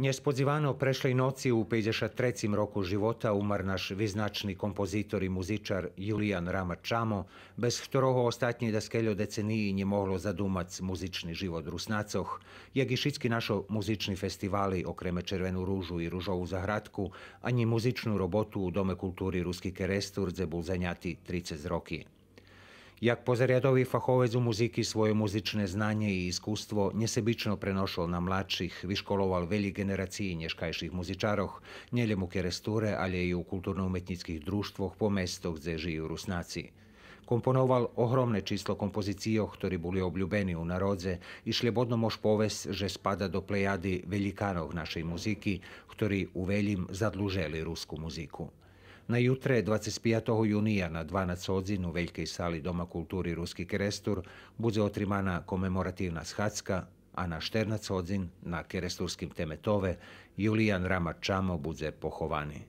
Njespodzivano prešli noci u 53. roku života umar naš viznačni kompozitor i muzičar Julijan Rama Čamo, bez ktoroho da skeljo deceniji nje moglo zadumac muzični život Rusnacoh, je Gišicki našo muzični festivali okreme Červenu ružu i Ružovu zahradku, a nji muzičnu robotu u Dome kulturi Ruski Kerestur ze zanjati 30 roki. Як позарядовий фаховець у музики своє музичне знання і іскусство несебічно приношував на младших, вишколував велі генерації нешкайших музичарах, не лише у Керестуре, але й у культурно-умітницьких друштвах по містах, де жиють руснаці. Компонував огромне число композицій, які були облюбені у народзе, і шлебодно мож повесть, що спада до плеяди великанов нашої музики, які у велім задлужили руску музику. Na jutre 25. junija na 12 odzin u Veljkej sali Doma kulturi Ruski Kerestur bude otrimana komemorativna shacka, a na Šternac odzin na Keresturskim temetove Julijan Ramačamo Čamo bude pohovani.